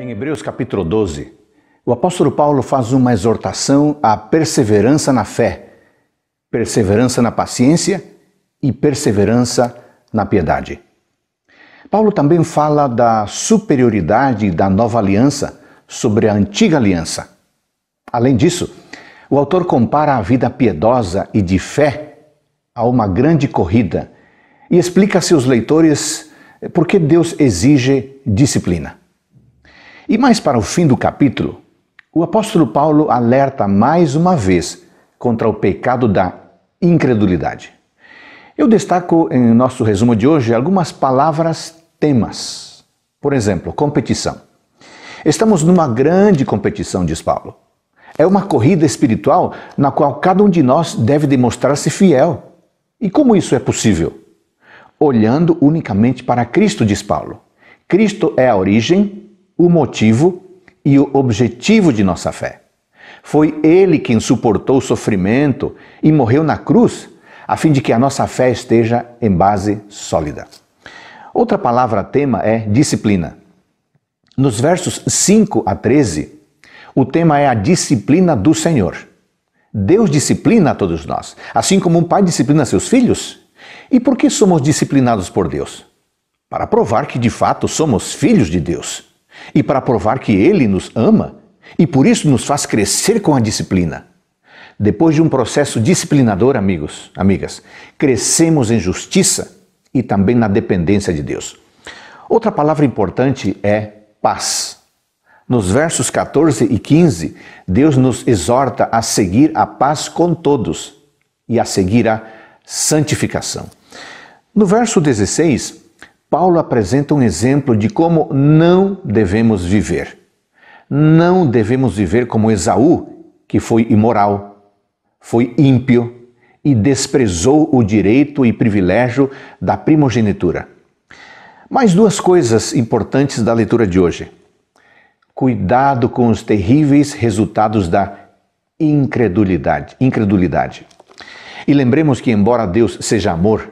Em Hebreus capítulo 12, o apóstolo Paulo faz uma exortação à perseverança na fé, perseverança na paciência e perseverança na piedade. Paulo também fala da superioridade da nova aliança sobre a antiga aliança. Além disso, o autor compara a vida piedosa e de fé a uma grande corrida e explica a seus leitores por que Deus exige disciplina. E mais para o fim do capítulo, o apóstolo Paulo alerta mais uma vez contra o pecado da incredulidade. Eu destaco em nosso resumo de hoje algumas palavras temas. Por exemplo, competição. Estamos numa grande competição, diz Paulo. É uma corrida espiritual na qual cada um de nós deve demonstrar-se fiel. E como isso é possível? Olhando unicamente para Cristo, diz Paulo. Cristo é a origem o motivo e o objetivo de nossa fé. Foi Ele quem suportou o sofrimento e morreu na cruz, a fim de que a nossa fé esteja em base sólida. Outra palavra-tema é disciplina. Nos versos 5 a 13, o tema é a disciplina do Senhor. Deus disciplina a todos nós, assim como um pai disciplina seus filhos. E por que somos disciplinados por Deus? Para provar que de fato somos filhos de Deus e para provar que Ele nos ama e por isso nos faz crescer com a disciplina. Depois de um processo disciplinador, amigos, amigas, crescemos em justiça e também na dependência de Deus. Outra palavra importante é paz. Nos versos 14 e 15, Deus nos exorta a seguir a paz com todos e a seguir a santificação. No verso 16, Paulo apresenta um exemplo de como não devemos viver. Não devemos viver como Esaú, que foi imoral, foi ímpio e desprezou o direito e privilégio da primogenitura. Mais duas coisas importantes da leitura de hoje. Cuidado com os terríveis resultados da incredulidade. Incredulidade. E lembremos que embora Deus seja amor,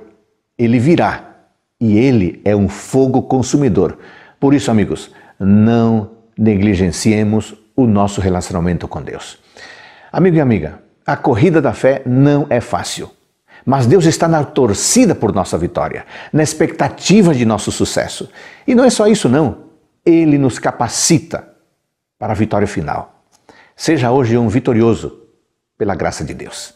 ele virá e ele é um fogo consumidor. Por isso, amigos, não negligenciemos o nosso relacionamento com Deus. Amigo e amiga, a corrida da fé não é fácil, mas Deus está na torcida por nossa vitória, na expectativa de nosso sucesso. E não é só isso, não. Ele nos capacita para a vitória final. Seja hoje um vitorioso, pela graça de Deus.